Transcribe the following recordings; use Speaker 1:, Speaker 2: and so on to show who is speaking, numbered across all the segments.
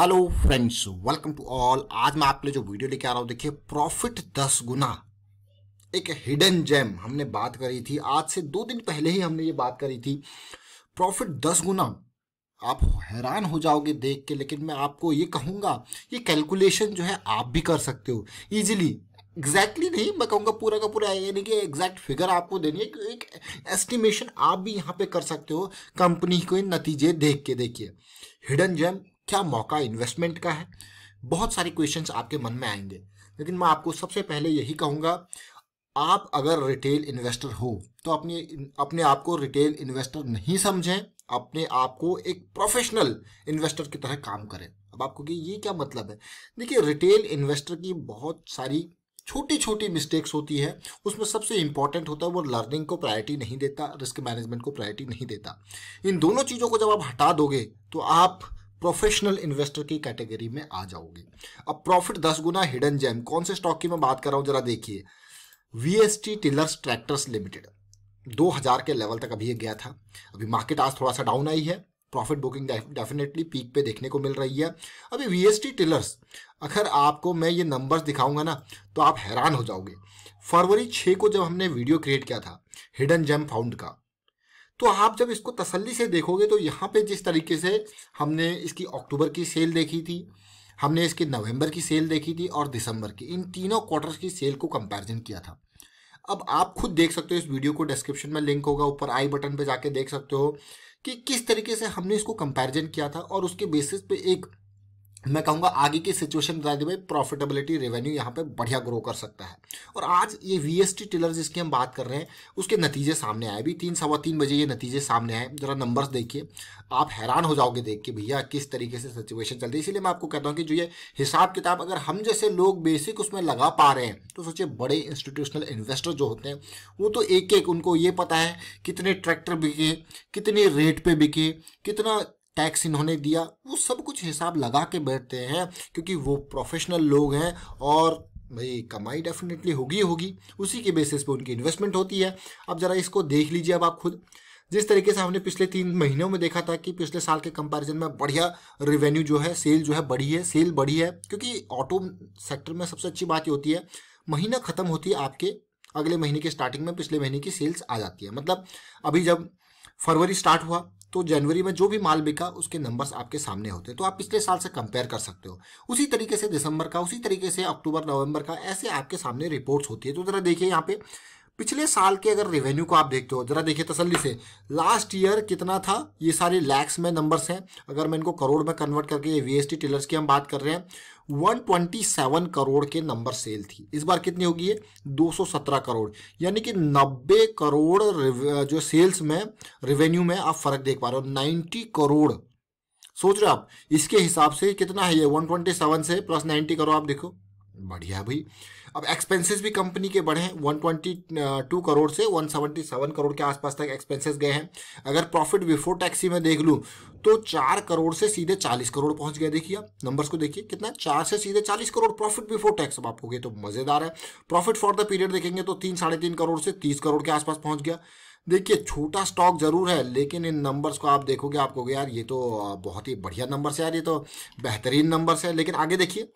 Speaker 1: hello friends welcome to all आज मैं आपके लिए जो वीडियो लेके आ रहा हूँ देखिए प्रॉफिट दस गुना एक हिडन जेम हमने बात करी थी आज से दो दिन पहले ही हमने ये बात करी थी प्रॉफिट दस गुना आप हैरान हो जाओगे देख के लेकिन मैं आपको ये कहूँगा ये कैलकुलेशन जो है आप भी कर सकते हो ईजिली एग्जैक्टली exactly नहीं मैं कहूँगा पूरा का पूरा यानी कि एग्जैक्ट फिगर आपको देनी है एक एस्टिमेशन आप भी यहाँ पे कर सकते हो कंपनी के नतीजे देख के देखिए हिडन जेम क्या मौका इन्वेस्टमेंट का है बहुत सारे क्वेश्चन आपके मन में आएंगे लेकिन मैं आपको सबसे पहले यही कहूँगा आप अगर रिटेल इन्वेस्टर हो तो अपने अपने आप को रिटेल इन्वेस्टर नहीं समझें अपने आप को एक प्रोफेशनल इन्वेस्टर की तरह काम करें अब आपको कि ये क्या मतलब है देखिए रिटेल इन्वेस्टर की बहुत सारी छोटी छोटी मिस्टेक्स होती है उसमें सबसे इंपॉर्टेंट होता है वो लर्निंग को प्रायोरिटी नहीं देता रिस्क मैनेजमेंट को प्रायोरिटी नहीं देता इन दोनों चीज़ों को जब आप हटा दोगे तो आप प्रोफेशनल इन्वेस्टर की कैटेगरी में आ जाओगे अब प्रॉफिट दस गुना हिडन जैम कौन से स्टॉक की मैं बात कर रहा हूँ जरा देखिए V S T tillers tractors limited दो हज़ार के लेवल तक अभी ये गया था अभी मार्केट आज थोड़ा सा डाउन आई है प्रॉफिट बुकिंग डेफिनेटली पीक पे देखने को मिल रही है अभी वी एस टी टिलर्स अगर आपको मैं ये नंबर्स दिखाऊंगा ना तो आप हैरान हो जाओगे फरवरी छः को जब हमने वीडियो क्रिएट किया था हिडन जैम फाउंड का तो आप जब इसको तसल्ली से देखोगे तो यहाँ पे जिस तरीके से हमने इसकी अक्टूबर की सेल देखी थी हमने इसकी नवंबर की सेल देखी थी और दिसंबर की इन तीनों क्वार्टर्स की सेल को कंपैरिजन किया था अब आप खुद देख सकते हो इस वीडियो को डिस्क्रिप्शन में लिंक होगा ऊपर आई बटन पर जाके देख सकते हो कि किस तरीके से हमने इसको कंपेरिज़न किया था और उसके बेसिस पे एक मैं कहूँगा आगे की सिचुएशन बता दी भाई प्रॉफिटेबिलिटी रेवेन्यू यहाँ पे बढ़िया ग्रो कर सकता है और आज ये वी एस टी टिलर जिसकी हम बात कर रहे हैं उसके नतीजे सामने आए अभी तीन सवा तीन बजे ये नतीजे सामने आए जरा नंबर्स देखिए आप हैरान हो जाओगे देख के भैया किस तरीके से सिचुएशन चल रही है इसीलिए मैं आपको कहता हूँ कि जो ये हिसाब किताब अगर हम जैसे लोग बेसिक उसमें लगा पा रहे हैं तो सोचिए बड़े इंस्टीट्यूशनल इन्वेस्टर जो होते हैं वो तो एक एक उनको ये पता है कितने ट्रैक्टर बिके कितने रेट पर बिके कितना टैक्स इन्होंने दिया वो सब कुछ हिसाब लगा के बैठते हैं क्योंकि वो प्रोफेशनल लोग हैं और भाई कमाई डेफिनेटली होगी होगी उसी के बेसिस पे उनकी इन्वेस्टमेंट होती है अब ज़रा इसको देख लीजिए अब आप खुद जिस तरीके से हमने पिछले तीन महीनों में देखा था कि पिछले साल के कंपैरिजन में बढ़िया रिवेन्यू जो है सेल जो है बढ़ी है सेल बढ़ी है क्योंकि ऑटो सेक्टर में सबसे अच्छी बात ये होती है महीना ख़त्म होती है आपके अगले महीने के स्टार्टिंग में पिछले महीने की सेल्स आ जाती है मतलब अभी जब फरवरी स्टार्ट हुआ तो जनवरी में जो भी माल बिका उसके नंबर्स आपके सामने होते हैं तो आप पिछले साल से कंपेयर कर सकते हो उसी तरीके से दिसंबर का उसी तरीके से अक्टूबर नवंबर का ऐसे आपके सामने रिपोर्ट्स होती है तो जरा देखिए यहाँ पे पिछले साल के अगर रेवेन्यू को आप देखते हो जरा देखिए तसल्ली से लास्ट ईयर कितना था ये सारे लैक्स में नंबर्स हैं अगर मैं इनको करोड़ में कन्वर्ट करके ये वी टेलर्स की हम बात कर रहे हैं 127 करोड़ के नंबर सेल थी इस बार कितनी होगी ये 217 करोड़ यानी कि 90 करोड़ जो सेल्स में रेवेन्यू में आप फर्क देख पा रहे हो नाइन्टी करोड़ सोच रहे हो आप इसके हिसाब से कितना है ये वन से प्लस नाइन्टी करोड़ आप देखो बढ़िया भाई अब एक्सपेंसेस भी कंपनी के बढ़े हैं टू करोड़ से वन सेवेंटी सेवन करोड़ के आसपास तक एक्सपेंसेस गए हैं अगर प्रॉफिट बिफोर टैक्स ही मैं देख लूँ तो चार करोड़ से सीधे चालीस करोड़ पहुंच गया देखिए आप नंबर्स को देखिए कितना चार से सीधे चालीस करोड़ प्रॉफिट बिफोर टैक्स अब आप हो गए तो मज़ेदार है प्रॉफिट फॉर द पीरियड देखेंगे तो तीन साढ़े तीन करोड़ से तीस करोड़ के आसपास पहुंच गया देखिए छोटा स्टॉक ज़रूर है लेकिन इन नंबर्स को आप देखोगे आप कहोगे यार ये तो बहुत ही बढ़िया नंबर है यार ये तो बेहतरीन नंबर्स है लेकिन आगे देखिए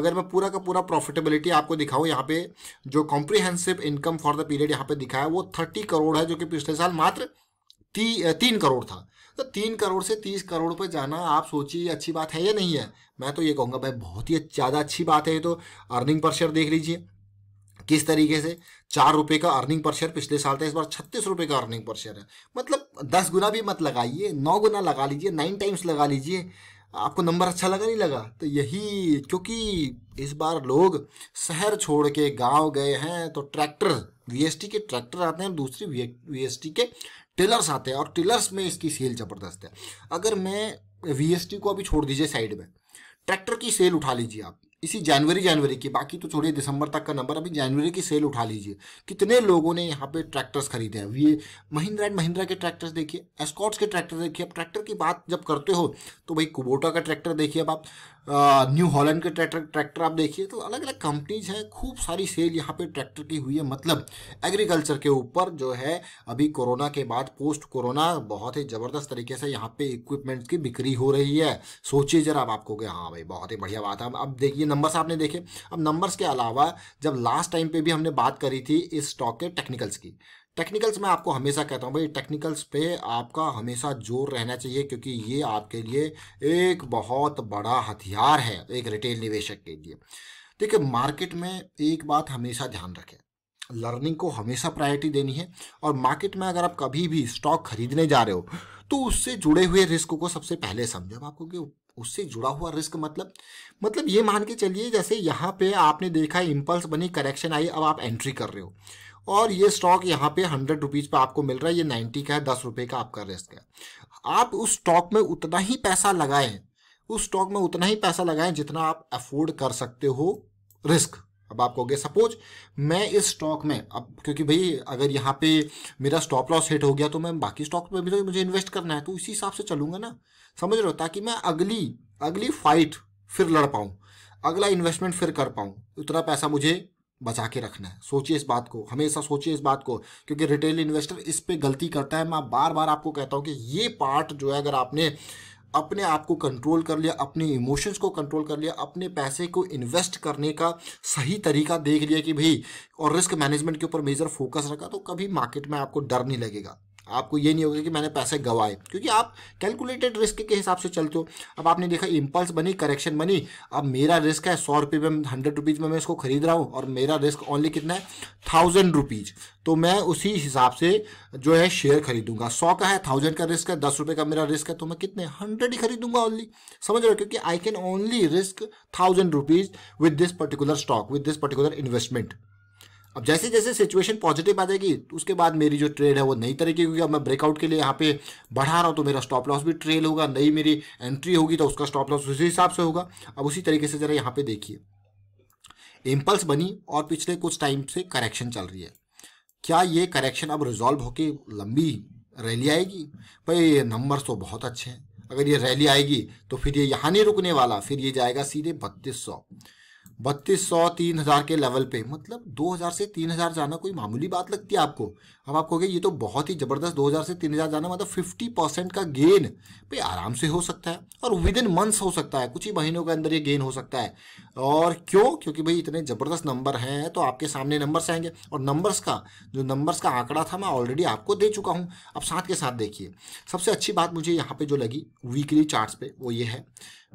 Speaker 1: अगर मैं पूरा का पूरा प्रॉफिटेबिलिटी आपको दिखाऊँ यहाँ पे जो comprehensive income for the period यहाँ पे दिखाया वो थर्टी करोड़ है जो कि पिछले साल मात्र ती, तीन करोड़ था तो तीन करोड़ से तीस करोड़ पर जाना आप सोचिए अच्छी बात है या नहीं है मैं तो ये कहूँगा भाई बहुत ही ज़्यादा अच्छी बात है ये तो अर्निंग पर शेयर देख लीजिए किस तरीके से चार रुपये का अर्निंग पर शेयर पिछले साल था इस बार छत्तीस रुपये का अर्निंग पर शेयर है मतलब दस गुना भी मत लगाइए नौ गुना लगा लीजिए नाइन टाइम्स लगा लीजिए आपको नंबर अच्छा लगा नहीं लगा तो यही क्योंकि इस बार लोग शहर छोड़ के गांव गए हैं तो ट्रैक्टर वीएसटी के ट्रैक्टर आते हैं दूसरी वीएसटी के टिलर्स आते हैं और टिलर्स में इसकी सेल ज़बरदस्त है अगर मैं वीएसटी को अभी छोड़ दीजिए साइड में ट्रैक्टर की सेल उठा लीजिए आप इसी जनवरी जनवरी की बाकी तो छोड़िए दिसंबर तक का नंबर अभी जनवरी की सेल उठा लीजिए कितने लोगों ने यहाँ पे ट्रैक्टर्स खरीदे हैं ये महिंद्रा एंड महिंद्रा के ट्रैक्टर्स देखिए एस्कॉट्स के ट्रैक्टर देखिए अब ट्रैक्टर की बात जब करते हो तो भाई कुबोटा का ट्रैक्टर देखिए अब आप न्यू हॉलैंड के ट्रैक्टर ट्रैक्टर आप देखिए तो अलग अलग कंपनीज हैं खूब सारी सेल यहाँ पर ट्रैक्टर की हुई है मतलब एग्रीकल्चर के ऊपर जो है अभी कोरोना के बाद पोस्ट कोरोना बहुत ही ज़बरदस्त तरीके से यहाँ पर इक्विपमेंट्स की बिक्री हो रही है सोचिए जरा आपको कि हाँ भाई बहुत ही बढ़िया बात है अब देखिए नंबर्स आपने देखे अब नंबर्स के अलावा जब लास्ट टाइम पे भी हमने बात करी थी इस स्टॉक के टेक्निकल्स की टेक्निकल्स मैं आपको हमेशा कहता हूँ भाई टेक्निकल्स पे आपका हमेशा जोर रहना चाहिए क्योंकि ये आपके लिए एक बहुत बड़ा हथियार है एक रिटेल निवेशक के लिए देखिए मार्केट में एक बात हमेशा ध्यान रखें लर्निंग को हमेशा प्रायोरिटी देनी है और मार्केट में अगर आप कभी भी स्टॉक खरीदने जा रहे हो तो उससे जुड़े हुए रिस्क को सबसे पहले समझो आपको कि उससे जुड़ा हुआ रिस्क मतलब मतलब ये मान के चलिए जैसे यहाँ पे आपने देखा इम्पल्स बनी करेक्शन आई अब आप एंट्री कर रहे हो और ये स्टॉक यहाँ पे हंड्रेड रुपीज़ पर आपको मिल रहा है ये नाइन्टी का है दस रुपये का आपका रिस्क है आप उस स्टॉक में उतना ही पैसा लगाएं उस स्टॉक में उतना ही पैसा लगाएं जितना आप अफोर्ड कर सकते हो रिस्क अब आप कहोगे सपोज मैं इस स्टॉक में अब क्योंकि भाई अगर यहाँ पे मेरा स्टॉप लॉस हिट हो गया तो मैं बाकी स्टॉक में भी तो मुझे इन्वेस्ट करना है तो इसी हिसाब से चलूंगा ना समझ रहे हो ताकि मैं अगली अगली फाइट फिर लड़ पाऊँ अगला इन्वेस्टमेंट फिर कर पाऊँ उतना पैसा मुझे बचा के रखना है सोचिए इस बात को हमेशा सोचिए इस बात को क्योंकि रिटेल इन्वेस्टर इस पर गलती करता है मैं बार बार आपको कहता हूँ कि ये पार्ट जो है अगर आपने अपने आप को कंट्रोल कर लिया अपने इमोशंस को कंट्रोल कर लिया अपने पैसे को इन्वेस्ट करने का सही तरीका देख लिया कि भाई और रिस्क मैनेजमेंट के ऊपर मेजर फोकस रखा तो कभी मार्केट में आपको डर नहीं लगेगा आपको ये नहीं होगा कि मैंने पैसे गवाए क्योंकि आप कैलकुलेटेड रिस्क के हिसाब से चलते हो अब आपने देखा इम्पल्स बनी करेक्शन बनी अब मेरा रिस्क है सौ रुपये में हंड्रेड रुपीज़ में मैं इसको खरीद रहा हूँ और मेरा रिस्क ओनली कितना है थाउजेंड रुपीज़ तो मैं उसी हिसाब से जो है शेयर खरीदूंगा सौ का है थाउजेंड का रिस्क है दस रुपये का मेरा रिस्क है तो मैं कितने हंड्रेड ही खरीदूंगा ओनली समझ रहे हो क्योंकि I can only risk thousand rupees with this particular stock with this particular investment अब जैसे जैसे सिचुएशन पॉजिटिव आ जाएगी तो उसके बाद मेरी जो ट्रेड है वो नई तरीके की क्योंकि अब मैं ब्रेकआउट के लिए यहाँ पे बढ़ा रहा हूँ तो मेरा स्टॉप लॉस भी ट्रेल होगा नई मेरी एंट्री होगी तो उसका स्टॉप लॉस उसी हिसाब से होगा अब उसी तरीके से जरा यहाँ पे देखिए इम्पल्स बनी और पिछले कुछ टाइम से करेक्शन चल रही है क्या ये करेक्शन अब रिजॉल्व होकर लंबी रैली आएगी भाई ये नंबर तो बहुत अच्छे हैं अगर ये रैली आएगी तो फिर ये यहाँ नहीं रुकने वाला फिर ये जाएगा सीधे बत्तीस सौ बत्तीस सौ तीन हज़ार के लेवल पे मतलब दो हज़ार से तीन हज़ार जाना कोई मामूली बात लगती है आपको अब आप कहोगे ये तो बहुत ही ज़बरदस्त दो हज़ार से तीन हज़ार जाना मतलब फिफ्टी परसेंट का गेन पे आराम से हो सकता है और विद इन मंथ्स हो सकता है कुछ ही महीनों के अंदर ये गेन हो सकता है और क्यों क्योंकि भाई इतने ज़बरदस्त नंबर हैं तो आपके सामने नंबर्स आएंगे और नंबर्स का जो नंबर्स का आंकड़ा था मैं ऑलरेडी आपको दे चुका हूँ अब साथ के साथ देखिए सबसे अच्छी बात मुझे यहाँ पर जो लगी वीकली चार्ट पे वो ये है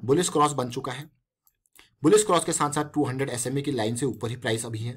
Speaker 1: बुलिस क्रॉस बन चुका है बुलिस क्रॉस के साथ साथ 200 हंड्रेड एस की लाइन से ऊपर ही प्राइस अभी है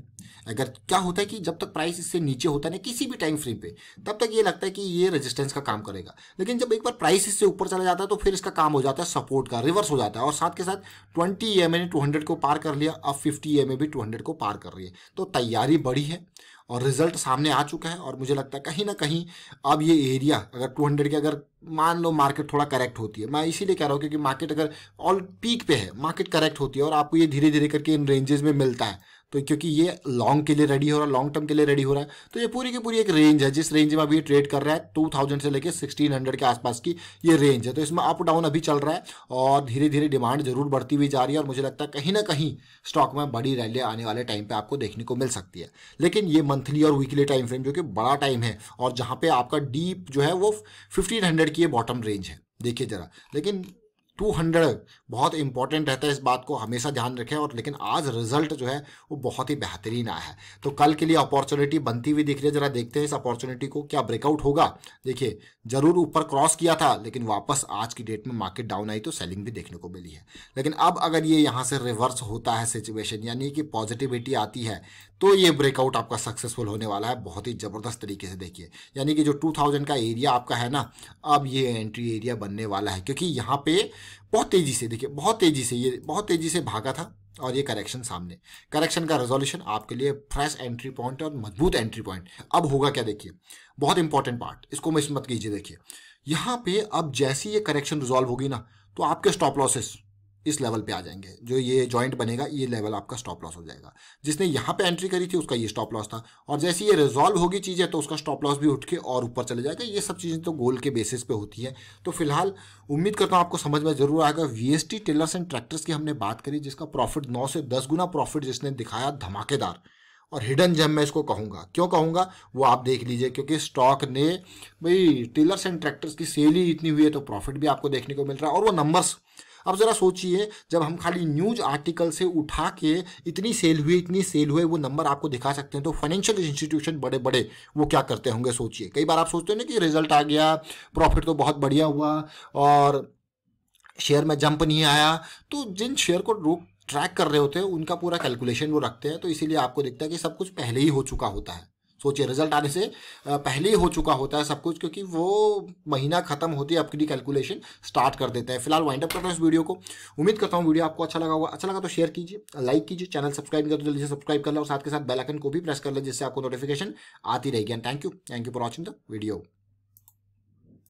Speaker 1: अगर क्या होता है कि जब तक प्राइस इससे नीचे होता है ना किसी भी टाइम फ्रेम पे तब तक ये लगता है कि ये रेजिस्टेंस का काम करेगा लेकिन जब एक बार प्राइस इससे ऊपर चला जाता है तो फिर इसका काम हो जाता है सपोर्ट का रिवर्स हो जाता है और साथ के साथ ट्वेंटी ई एम ने टू को पार कर लिया अब फिफ्टी ई एम भी टू को पार कर रही है तो तैयारी बड़ी है और रिजल्ट सामने आ चुका है और मुझे लगता है कहीं ना कहीं अब ये एरिया अगर 200 के अगर मान लो मार्केट थोड़ा करेक्ट होती है मैं इसीलिए कह रहा हूँ क्योंकि मार्केट अगर ऑल पीक पे है मार्केट करेक्ट होती है और आपको ये धीरे धीरे करके इन रेंजेस में मिलता है तो क्योंकि ये लॉन्ग के लिए रेडी हो रहा है लॉन्ग टर्म के लिए रेडी हो रहा है तो ये पूरी की पूरी एक रेंज है जिस रेंज में अभी ट्रेड कर रहा है टू थाउजेंड से लेकर सिक्सटीन हंड्रेड के आसपास की ये रेंज है तो इसमें अप डाउन अभी चल रहा है और धीरे धीरे डिमांड जरूर बढ़ती हुई जा रही है और मुझे लगता है कहीं ना कहीं स्टॉक में बड़ी रैली आने वाले टाइम पर आपको देखने को मिल सकती है लेकिन ये मंथली और वीकली टाइम फ्रेम जो कि बड़ा टाइम है और जहाँ पर आपका डीप जो है वो फिफ्टीन की ये बॉटम रेंज है देखिए जरा लेकिन 200 बहुत इंपॉर्टेंट रहता है इस बात को हमेशा ध्यान रखें और लेकिन आज रिजल्ट जो है वो बहुत ही बेहतरीन आया है तो कल के लिए अपॉर्चुनिटी बनती हुई दिख रही है जरा देखते हैं इस अपॉर्चुनिटी को क्या ब्रेकआउट होगा देखिए जरूर ऊपर क्रॉस किया था लेकिन वापस आज की डेट में मार्केट डाउन आई तो सेलिंग भी देखने को मिली है लेकिन अब अगर ये यहाँ से रिवर्स होता है सिचुएशन यानी कि पॉजिटिविटी आती है तो ये ब्रेकआउट आपका सक्सेसफुल होने वाला है बहुत ही ज़बरदस्त तरीके से देखिए यानी कि जो 2000 का एरिया आपका है ना अब ये एंट्री एरिया बनने वाला है क्योंकि यहाँ पे बहुत तेज़ी से देखिए बहुत तेज़ी से ये बहुत तेज़ी से भागा था और ये करेक्शन सामने करेक्शन का रेजोल्यूशन आपके लिए फ्रेश एंट्री पॉइंट और मजबूत एंट्री पॉइंट अब होगा क्या देखिए बहुत इंपॉर्टेंट पार्ट इसको मिस मत कीजिए देखिए यहाँ पे अब जैसी ये करेक्शन रिजॉल्व होगी ना तो आपके स्टॉप लॉसेस इस लेवल पे आ जाएंगे जो ये जॉइंट बनेगा ये लेवल आपका स्टॉप लॉस हो जाएगा जिसने यहाँ पे एंट्री करी थी उसका ये स्टॉप लॉस था और जैसे ये रिजॉल्व होगी चीज़ें तो उसका स्टॉप लॉस भी उठ के और ऊपर चले जाएगा ये सब चीज़ें तो गोल के बेसिस पे होती है तो फिलहाल उम्मीद करता हूँ आपको समझ में जरूर आएगा V S T tillers and tractors की हमने बात करी जिसका प्रॉफिट नौ से दस गुना प्रॉफिट जिसने दिखाया धमाकेदार और हिडन जेम मैं इसको कहूँगा क्यों कहूँगा वो आप देख लीजिए क्योंकि स्टॉक ने भाई टेलर्स एंड ट्रैक्टर्स की सेल ही इतनी हुई है तो प्रॉफिट भी आपको देखने को मिल रहा है और वो नंबर्स अब ज़रा सोचिए जब हम खाली न्यूज आर्टिकल से उठा के इतनी सेल हुई इतनी सेल हुई वो नंबर आपको दिखा सकते हैं तो फाइनेंशियल इंस्टीट्यूशन बड़े बड़े वो क्या करते होंगे सोचिए कई बार आप सोचते हैं ना कि रिजल्ट आ गया प्रॉफिट तो बहुत बढ़िया हुआ और शेयर में जंप नहीं आया तो जिन शेयर को रोक ट्रैक कर रहे होते हैं उनका पूरा कैलकुलेशन वो रखते हैं तो इसीलिए आपको दिखता है कि सब कुछ पहले ही हो चुका होता है सोचिए रिजल्ट आने से पहले ही हो चुका होता है सब कुछ क्योंकि वो महीना खत्म होते ही आपकी कैलकुलेशन स्टार्ट कर देते हैं फिलहाल वाइंड अप करता हूँ इस वीडियो को उम्मीद करता हूँ वीडियो आपको अच्छा लगा होगा अच्छा लगा तो शेयर कीजिए लाइक कीजिए चैनल सब्सक्राइब कर तो जल्दी से सब्सक्राइब कर लो और साथ के साथ बेलाइकन को भी प्रेस कर लें जिससे आपको नोटिफिकेशन आती रहेगी and thank you thank you for watching the video